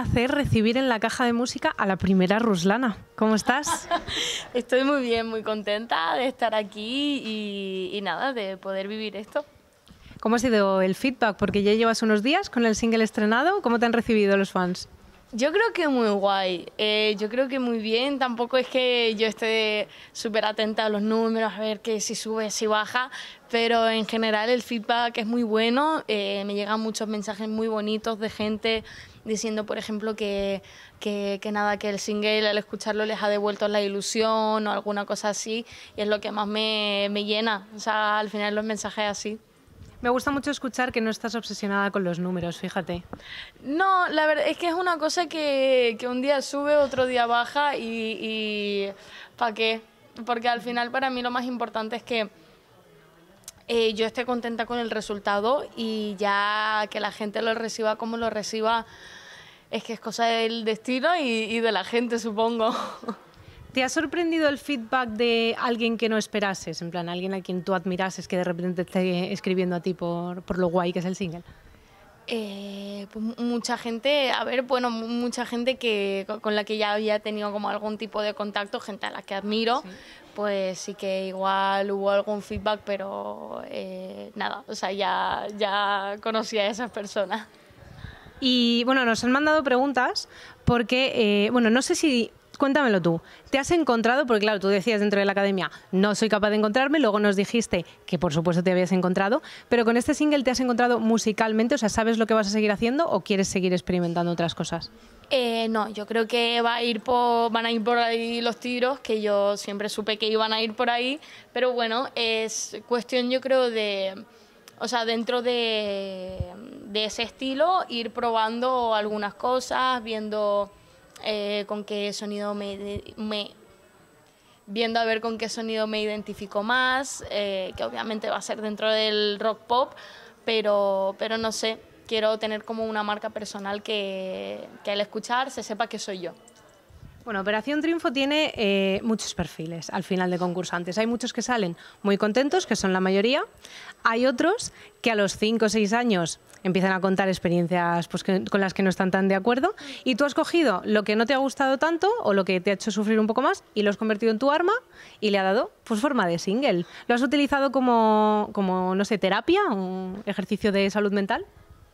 hacer recibir en la caja de música a la primera Ruslana. ¿Cómo estás? Estoy muy bien, muy contenta de estar aquí y, nada, de poder vivir esto. ¿Cómo ha sido el feedback? Porque ya llevas unos días con el single estrenado. ¿Cómo te han recibido los fans? Yo creo que muy guay, eh, yo creo que muy bien, tampoco es que yo esté súper atenta a los números, a ver que si sube, si baja, pero en general el feedback es muy bueno, eh, me llegan muchos mensajes muy bonitos de gente diciendo, por ejemplo, que, que, nada, que el single al escucharlo les ha devuelto la ilusión o alguna cosa así, y es lo que más me, me llena, o sea, al final los mensajes así. Me gusta mucho escuchar que no estás obsesionada con los números, fíjate. No, la verdad es que es una cosa que, un día sube, otro día baja y, y ¿para qué? Porque al final para mí lo más importante es que eh, yo estoy contenta con el resultado y ya que la gente lo reciba como lo reciba, es que es cosa del destino y, de la gente, supongo. ¿Te ha sorprendido el feedback de alguien que no esperases? En plan, alguien a quien tú admirases que de repente esté escribiendo a ti por, por lo guay que es el single. Eh, pues mucha gente, a ver, bueno, mucha gente que con la que ya había tenido como algún tipo de contacto, gente a la que admiro, pues sí que igual hubo algún feedback, pero eh, nada, o sea, ya, ya conocí a esas personas. Y bueno, nos han mandado preguntas porque, eh, bueno, no sé si cuéntamelo tú. ¿Te has encontrado? Porque claro, tú decías dentro de la academia, no soy capaz de encontrarme, luego nos dijiste que por supuesto te habías encontrado, pero con este single te has encontrado musicalmente, o sea, ¿sabes lo que vas a seguir haciendo o quieres seguir experimentando otras cosas? Eh, no, yo creo que va a ir por, van a ir por ahí los tiros, que yo siempre supe que iban a ir por ahí, pero bueno, es cuestión yo creo de, o sea, dentro de, de ese estilo, ir probando algunas cosas, viendo... Eh, con qué sonido me, viendo a ver con qué sonido me identifico más, eh, que obviamente va a ser dentro del rock pop, pero, pero no sé, quiero tener como una marca personal que al escuchar se sepa que soy yo. Bueno, Operación Triunfo tiene eh, muchos perfiles al final de concursantes. Hay muchos que salen muy contentos, que son la mayoría. Hay otros que a los 5 o 6 años empiezan a contar experiencias pues, con las que no están tan de acuerdo. Y tú has cogido lo que no te ha gustado tanto o lo que te ha hecho sufrir un poco más y lo has convertido en tu arma y le ha dado pues, forma de single. ¿Lo has utilizado como, como no sé, terapia, un ejercicio de salud mental?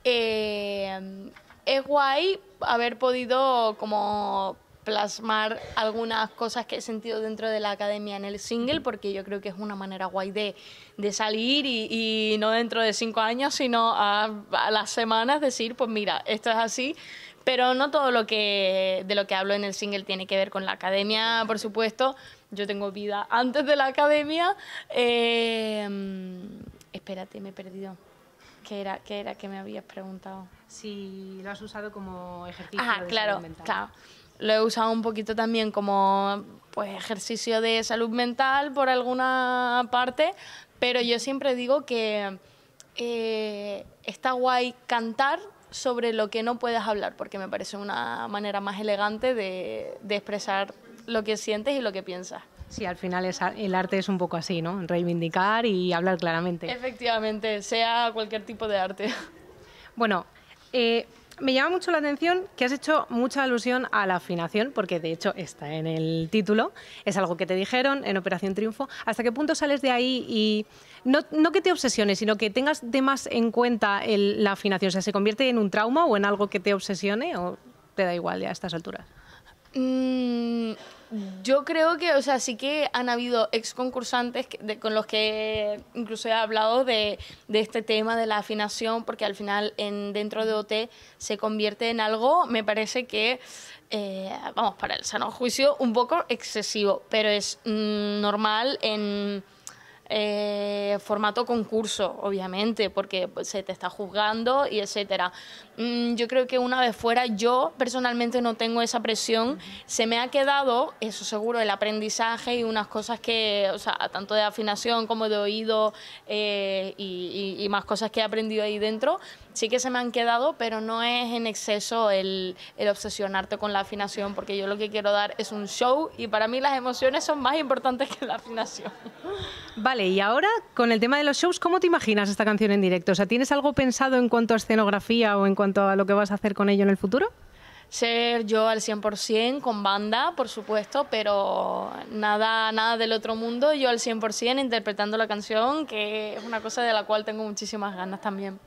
Eh, es guay haber podido como plasmar algunas cosas que he sentido dentro de la academia en el single, porque yo creo que es una manera guay de, de salir y, no dentro de cinco años, sino a, las semanas decir, pues mira, esto es así. Pero no todo lo que de lo que hablo en el single tiene que ver con la academia, por supuesto. Yo tengo vida antes de la academia. Eh, espérate, me he perdido. ¿Qué era, ¿Qué era que me habías preguntado? Si lo has usado como ejercicio. Ah, claro, claro lo he usado un poquito también como pues, ejercicio de salud mental por alguna parte, pero yo siempre digo que eh, está guay cantar sobre lo que no puedes hablar, porque me parece una manera más elegante de, expresar lo que sientes y lo que piensas. Sí, al final el arte es un poco así, ¿no? Reivindicar y hablar claramente. Efectivamente, sea cualquier tipo de arte. Bueno, eh, me llama mucho la atención que has hecho mucha alusión a la afinación, porque de hecho está en el título, es algo que te dijeron en Operación Triunfo. ¿Hasta qué punto sales de ahí y no, que te obsesiones, sino que tengas de más en cuenta la afinación? O sea, ¿se convierte en un trauma o en algo que te obsesione o te da igual ya a estas alturas? Mm, yo creo que, o sea, sí que han habido ex concursantes con los que incluso he hablado de, este tema de la afinación, porque al final en, dentro de OT se convierte en algo, me parece que, eh, vamos, para el sano juicio, un poco excesivo, pero es mm, normal en eh, formato concurso, obviamente, porque pues, se te está juzgando y etcétera. Mm, yo creo que una vez fuera, yo personalmente no tengo esa presión. Se me ha quedado, eso seguro, el aprendizaje y unas cosas que, o sea, tanto de afinación como de oído eh, y más cosas que he aprendido ahí dentro, sí que se me han quedado, pero no es en exceso el, obsesionarte con la afinación, porque yo lo que quiero dar es un show y para mí las emociones son más importantes que la afinación. Vale, y ahora con el tema de los shows, ¿cómo te imaginas esta canción en directo? O sea, ¿tienes algo pensado en cuanto a escenografía o en cuanto a lo que vas a hacer con ello en el futuro? ser yo al 100% con banda, por supuesto, pero nada, nada del otro mundo, yo al 100% interpretando la canción, que es una cosa de la cual tengo muchísimas ganas también.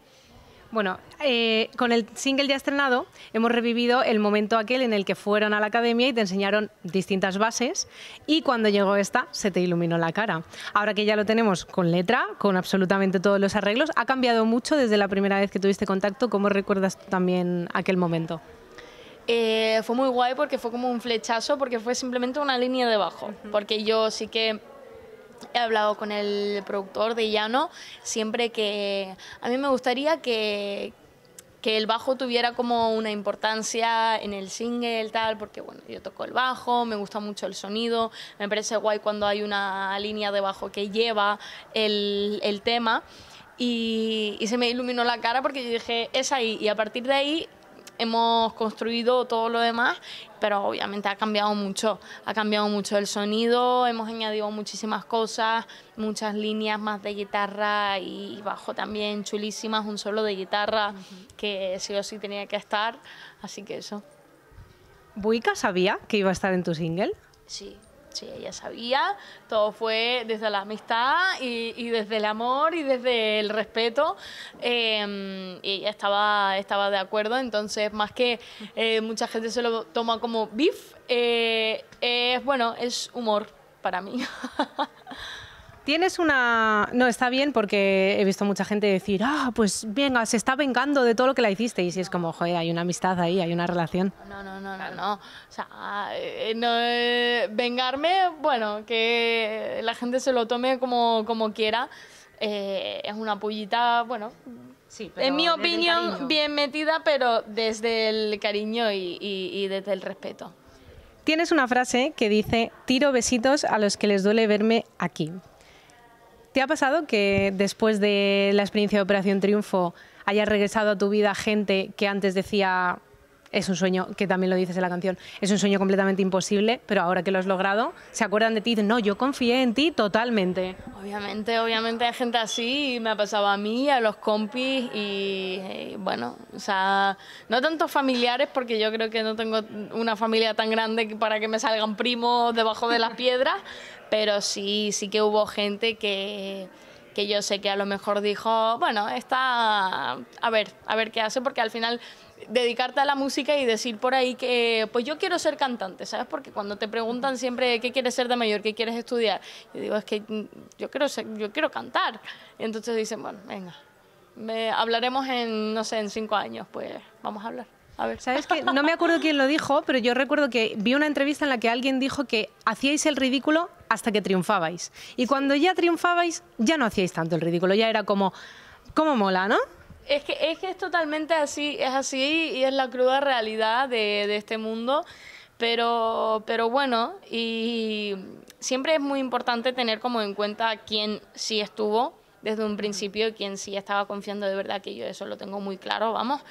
Bueno, eh, con el single ya estrenado hemos revivido el momento aquel en el que fueron a la academia y te enseñaron distintas bases y cuando llegó esta se te iluminó la cara. Ahora que ya lo tenemos con letra, con absolutamente todos los arreglos, ¿ha cambiado mucho desde la primera vez que tuviste contacto? ¿Cómo recuerdas tú también aquel momento? Eh, fue muy guay porque fue como un flechazo, porque fue simplemente una línea de bajo, porque yo sí que he hablado con el productor de Llano, siempre que a mí me gustaría que, que el bajo tuviera como una importancia en el single, tal, porque bueno, yo toco el bajo, me gusta mucho el sonido, me parece guay cuando hay una línea de bajo que lleva el, tema. Y, y, se me iluminó la cara porque yo dije, es ahí. Y a partir de ahí hemos construido todo lo demás, pero obviamente ha cambiado mucho, ha cambiado mucho el sonido, hemos añadido muchísimas cosas, muchas líneas más de guitarra y bajo también chulísimas, un solo de guitarra que sí o sí tenía que estar, así que eso. ¿Buica sabía que iba a estar en tu single? Sí, Sí, ella sabía, todo fue desde la amistad y, desde el amor y desde el respeto. Em, y ella estaba, estaba de acuerdo, entonces más que eh, mucha gente se lo toma como bif, eh, es bueno, es humor para mí. Tienes una. No, está bien porque he visto mucha gente decir, ah, pues venga, se está vengando de todo lo que la hiciste. Y si es como, joder, hay una amistad ahí, hay una relación. No, no, no, no, no. O sea, eh, no, eh, vengarme, bueno, que la gente se lo tome como, como quiera. Eh, es una pullita, bueno, Sí, en mi opinión, bien metida, pero desde el cariño y, desde el respeto. Tienes una frase que dice, tiro besitos a los que les duele verme aquí. ¿Te ha pasado que después de la experiencia de Operación Triunfo hayas regresado a tu vida gente que antes decía es un sueño, que también lo dices en la canción, es un sueño completamente imposible, pero ahora que lo has logrado, se acuerdan de ti y dicen, no, yo confié en ti totalmente. Obviamente, obviamente hay gente así, me ha pasado a mí, a los compis y, y, bueno, o sea, no tantos familiares, porque yo creo que no tengo una familia tan grande para que me salgan primos debajo de las piedras, pero sí, sí que hubo gente que, que yo sé que a lo mejor dijo, bueno, está, a ver, a ver qué hace, porque al final dedicarte a la música y decir por ahí que, pues yo quiero ser cantante, ¿sabes? Porque cuando te preguntan siempre qué quieres ser de mayor, qué quieres estudiar, yo digo, es que yo quiero, yo quiero cantar. Y entonces dicen, bueno, venga, hablaremos en, no sé, en cinco años, pues vamos a hablar. A ver. ¿Sabes qué? No me acuerdo quién lo dijo, pero yo recuerdo que vi una entrevista en la que alguien dijo que hacíais el ridículo hasta que triunfabais. Y cuando ya triunfabais, ya no hacíais tanto el ridículo, ya era como, ¿cómo mola, no? Es que, es que es totalmente así, es así y es la cruda realidad de, este mundo. Pero, pero bueno, y siempre es muy importante tener como en cuenta quién sí estuvo desde un principio, quién sí estaba confiando de verdad, que yo eso lo tengo muy claro, vamos,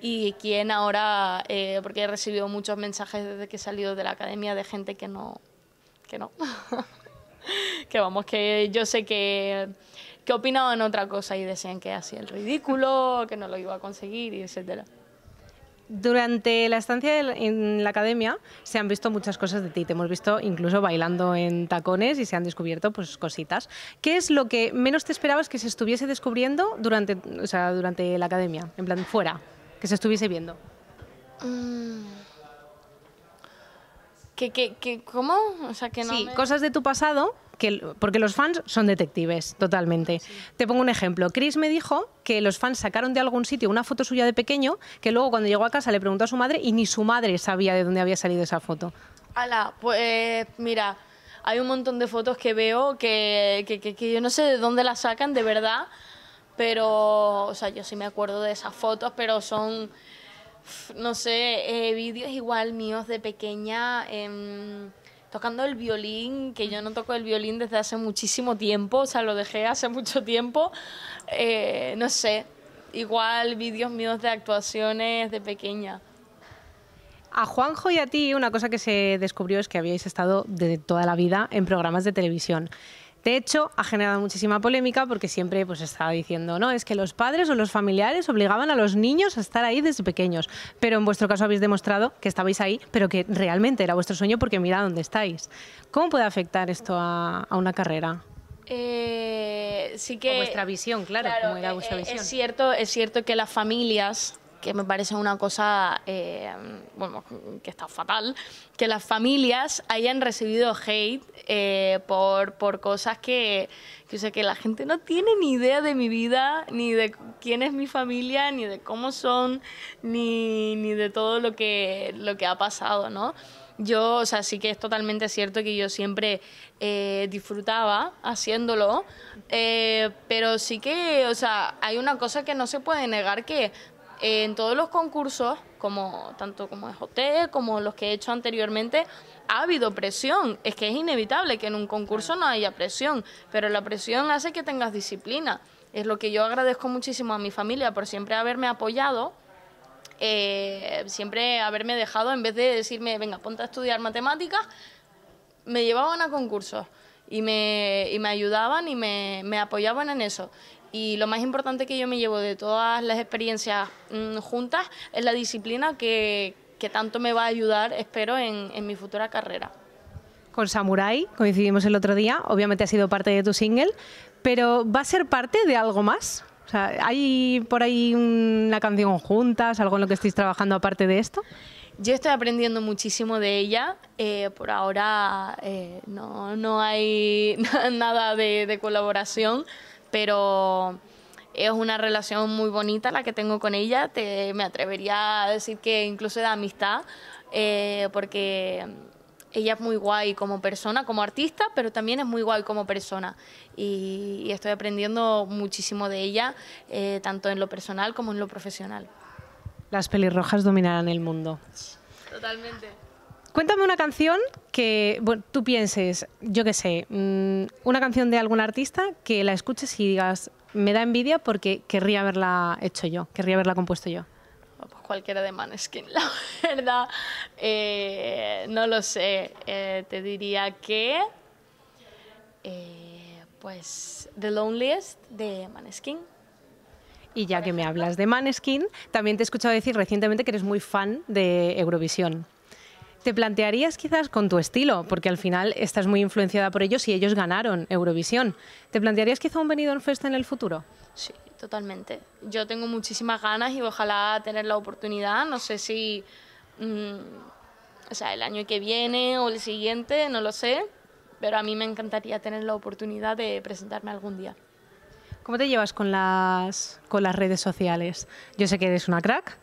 y quién ahora, eh, porque he recibido muchos mensajes desde que he salido de la academia de gente que no, que no. que vamos, que yo sé que, que opinaban otra cosa y decían que así el ridículo, que no lo iba a conseguir, y etcétera. Durante la estancia en la academia se han visto muchas cosas de ti. Te hemos visto incluso bailando en tacones y se han descubierto pues, cositas. ¿Qué es lo que menos te esperabas que se estuviese descubriendo durante, o sea, durante la academia? En plan, fuera, que se estuviese viendo. Mm. Que, que, que, ¿Cómo? O sea, que no sí, cosas de tu pasado, que, porque los fans son detectives, totalmente. Te pongo un ejemplo. Chris me dijo que los fans sacaron de algún sitio una foto suya de pequeño, que luego cuando llegó a casa le preguntó a su madre y ni su madre sabía de dónde había salido esa foto. ¡Hala! pues mira, hay un montón de fotos que veo que, que yo no sé de dónde las sacan, de verdad pero, o sea, yo sí me acuerdo de esas fotos, pero son no sé, eh, vídeos igual míos de pequeña em, tocando el violín, que yo no toco el violín desde hace muchísimo tiempo, o sea, lo dejé hace mucho tiempo, eh, no sé, igual vídeos míos de actuaciones de pequeña. A Juanjo y a ti una cosa que se descubrió es que habíais estado de toda la vida en programas de televisión. De hecho, ha generado muchísima polémica porque siempre pues estaba diciendo, no, es que los padres o los familiares obligaban a los niños a estar ahí desde pequeños, pero en vuestro caso habéis demostrado que estabais ahí, pero que realmente era vuestro sueño porque mira dónde estáis. ¿Cómo puede afectar esto a, una carrera? Eh, sí que o vuestra visión, claro, era eh, vuestra eh, Es cierto, es cierto que las familias que me parece una cosa eh, que está fatal, que las familias hayan recibido hate eh, por, por cosas que, la gente no tiene ni idea de mi vida, ni de quién es mi familia, ni de cómo son, ni, ni de todo lo que, lo que ha pasado, ¿no? Yo, o sea, sí que es totalmente cierto que yo siempre eh, disfrutaba haciéndolo, pero sí que, o sea, hay una cosa que no se puede negar que en todos los concursos, como tanto como de hotel, como los que he hecho anteriormente, ha habido presión. Es que es inevitable que en un concurso no haya presión, pero la presión hace que tengas disciplina. Es lo que yo agradezco muchísimo a mi familia por siempre haberme apoyado. Eh, siempre haberme dejado, en vez de decirme, venga, ponte a estudiar matemáticas, me llevaban a concursos y me, y me ayudaban y me, me apoyaban en eso. Y lo más importante que yo me llevo de todas las experiencias mm, juntas es la disciplina que, que, tanto me va a ayudar, espero, en, en mi futura carrera. Con Samurai coincidimos el otro día, obviamente ha sido parte de tu single, pero ¿va a ser parte de algo más? O sea, ¿hay por ahí una canción juntas, algo en lo que estéis trabajando aparte de esto? Yo estoy aprendiendo muchísimo de ella. Eh, por ahora eh, no, no, hay nada de colaboración pero es una relación muy bonita la que tengo con ella, te, me atrevería a decir que incluso de amistad, eh, porque ella es muy guay como persona, como artista, pero también es muy guay como persona. Y, estoy aprendiendo muchísimo de ella, eh, tanto en lo personal como en lo profesional. Las pelirrojas dominarán el mundo. Totalmente. Cuéntame una canción que tú pienses, yo qué sé, mm, una canción de algún artista que la escuches y digas, me da envidia porque querría haberla hecho yo, querría haberla compuesto yo. Pues cualquiera de Maneskin, la verdad. Eh, no lo sé. Eh, te diría que. Eh, pues. The Loneliest de Maneskin. Y ya que me hablas de Maneskin, también te he escuchado decir recientemente que eres muy fan de Eurovisión. ¿Te plantearías quizás con tu estilo, porque al final estás muy influenciada por ellos y ellos ganaron Eurovisión? ¿Te plantearías quizá un Benidorm Festa en el futuro? Sí, totalmente. Yo tengo muchísimas ganas y ojalá tener la oportunidad. No sé si, mm, o sea, el año que viene o el siguiente, no lo sé, pero a mí me encantaría tener la oportunidad de presentarme algún día. ¿Cómo te llevas con las, con las redes sociales? Yo sé que eres una crack,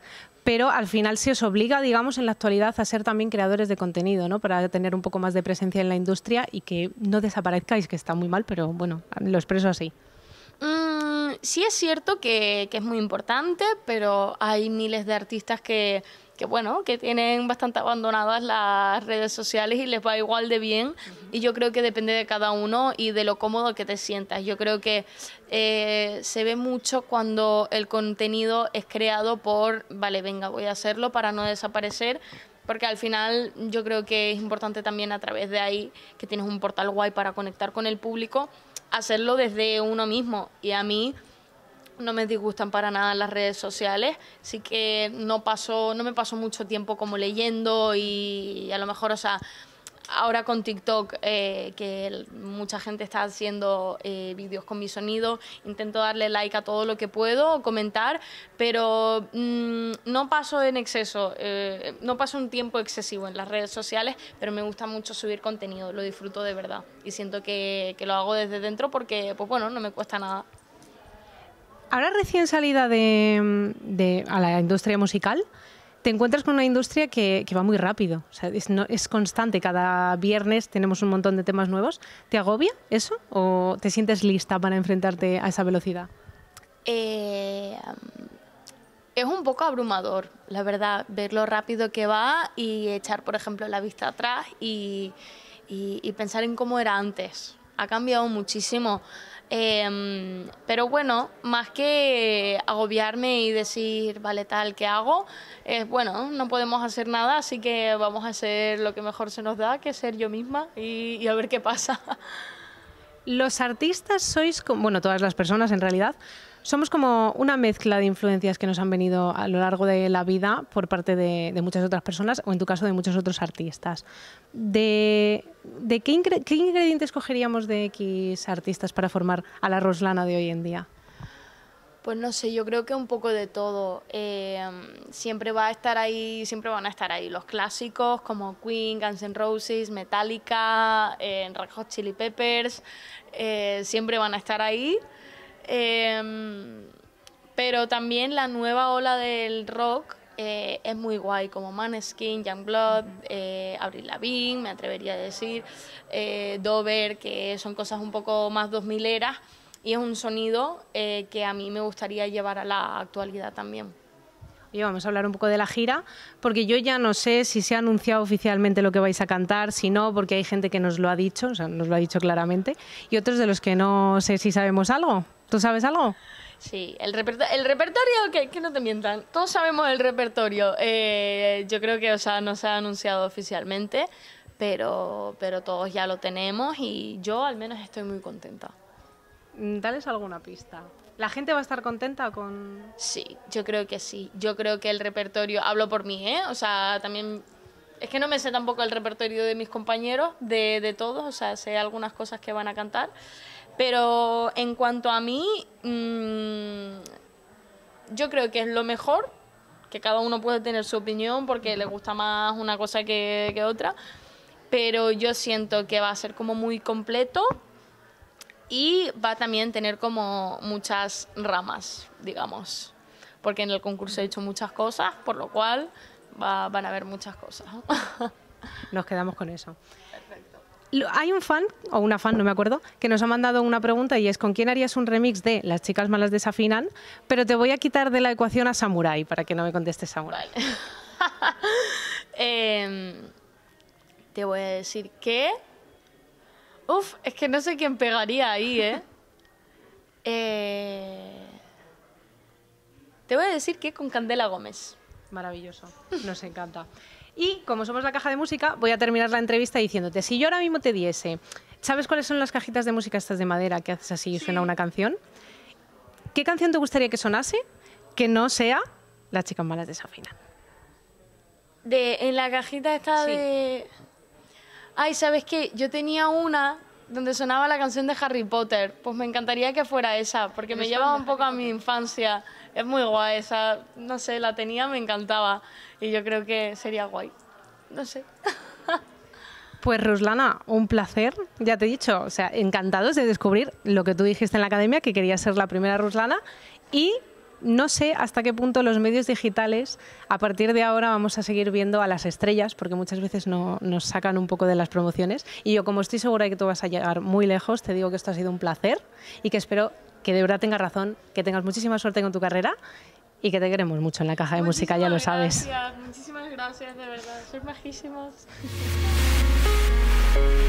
pero al final se os obliga, digamos, en la actualidad a ser también creadores de contenido, ¿no? Para tener un poco más de presencia en la industria y que no desaparezcáis, que está muy mal, pero bueno, lo expreso así. Mm, sí es cierto que es muy importante, pero hay miles de artistas que que bueno, que tienen bastante abandonadas las redes sociales y les va igual de bien. Y yo creo que depende de cada uno y de lo cómodo que te sientas. Yo creo que eh, se ve mucho cuando el contenido es creado por, vale, venga, voy a hacerlo para no desaparecer, porque al final yo creo que es importante también a través de ahí que tienes un portal guay para conectar con el público, hacerlo desde uno mismo. Y a mí no me disgustan para nada las redes sociales, así que no, paso, no me paso mucho tiempo como leyendo y a lo mejor, o sea, ahora con TikTok, eh, que mucha gente está haciendo eh, vídeos con mi sonido, intento darle like a todo lo que puedo, comentar, pero mm, no paso en exceso, eh, no paso un tiempo excesivo en las redes sociales, pero me gusta mucho subir contenido, lo disfruto de verdad y siento que, que lo hago desde dentro porque, pues bueno, no me cuesta nada ahora recién salida de, a la industria musical, te encuentras con una industria que, va muy rápido. es, no, es, constante. Cada viernes tenemos un montón de temas nuevos. ¿Te agobia eso o te sientes lista para enfrentarte a esa velocidad? Eh, es un poco abrumador, la verdad, ver lo rápido que va y echar, por ejemplo, la vista atrás y, y pensar en cómo era antes. Ha cambiado muchísimo. Em, pero bueno, más que agobiarme y decir, vale, tal, ¿qué hago? Es bueno, no podemos hacer nada, así que vamos a hacer lo que mejor se nos da, que ser yo misma y, a ver qué pasa. Los artistas sois, bueno, todas las personas en realidad, somos como una mezcla de influencias que nos han venido a lo largo de la vida por parte de, muchas otras personas o en tu caso de muchos otros artistas. ¿De, qué, ingredientes cogeríamos de X artistas para formar a la Roslana de hoy en día? Pues no sé, yo creo que un poco de todo. Em, siempre va a estar ahí, siempre van a estar ahí los clásicos como Queen, Guns N' Roses, Metallica, eh, Red Hot Chili Peppers, eh, siempre van a estar ahí. Em, pero también la nueva ola del rock eh, es muy guay, como Maneskin, Youngblood, eh, Avril Lavigne, me atrevería a decir, eh, Dover, que son cosas un poco más dos mileras y es un sonido eh, que a mí me gustaría llevar a la actualidad también. Y vamos a hablar un poco de la gira, porque yo ya no sé si se ha anunciado oficialmente lo que vais a cantar, si no, porque hay gente que nos lo ha dicho, o sea, nos lo ha dicho claramente, y otros de los que no sé si sabemos algo, ¿Tú sabes algo? Sí, el, repertorio, que, no te mientan, todos sabemos el repertorio. Eh, yo creo que o sea, no se ha anunciado oficialmente, pero, pero todos ya lo tenemos y yo al menos estoy muy contenta. Mm, dales alguna pista. ¿La gente va a estar contenta con...? Sí, yo creo que sí. Yo creo que el repertorio, hablo por mí, ¿eh? O sea, también... Es que no me sé tampoco el repertorio de mis compañeros, de, de todos, o sea, sé algunas cosas que van a cantar. Pero en cuanto a mí, mm, yo creo que es lo mejor, que cada uno puede tener su opinión porque le gusta más una cosa que, que otra, pero yo siento que va a ser como muy completo y va a también tener como muchas ramas, digamos, porque en el concurso he hecho muchas cosas, por lo cual va, van a haber muchas cosas. Nos quedamos con eso. Hay un fan, o una fan, no me acuerdo, que nos ha mandado una pregunta y es ¿con quién harías un remix de Las chicas malas desafinan? Pero te voy a quitar de la ecuación a Samurai para que no me conteste Samurai. Em, te voy a decir que... Uf, es que no sé quién pegaría ahí, ¿eh? eh... Te voy a decir que con Candela Gómez. Maravilloso, nos encanta. Y como somos la caja de música, voy a terminar la entrevista diciéndote, si yo ahora mismo te diese, ¿sabes cuáles son las cajitas de música estas de madera que haces así y suena una canción? ¿Qué canción te gustaría que sonase que no sea Las chicas malas de De, en la cajita está de... Ay, ¿sabes qué? Yo tenía una donde sonaba la canción de Harry Potter. Pues me encantaría que fuera esa, porque me llevaba un poco a mi infancia. Es muy guay esa, no sé, la tenía, me encantaba. Y yo creo que sería guay. No sé. Pues Ruslana, un placer, ya te he dicho, o sea, encantados de descubrir lo que tú dijiste en la academia, que querías ser la primera Ruslana, y no sé hasta qué punto los medios digitales, a partir de ahora vamos a seguir viendo a las estrellas, porque muchas veces nos sacan un poco de las promociones. Y yo, como estoy segura de que tú vas a llegar muy lejos, te digo que esto ha sido un placer y que espero que de verdad tengas razón, que tengas muchísima suerte con tu carrera y que te queremos mucho en la caja de música, ya lo sabes. muchísimas gracias, de verdad. Sois majísimos.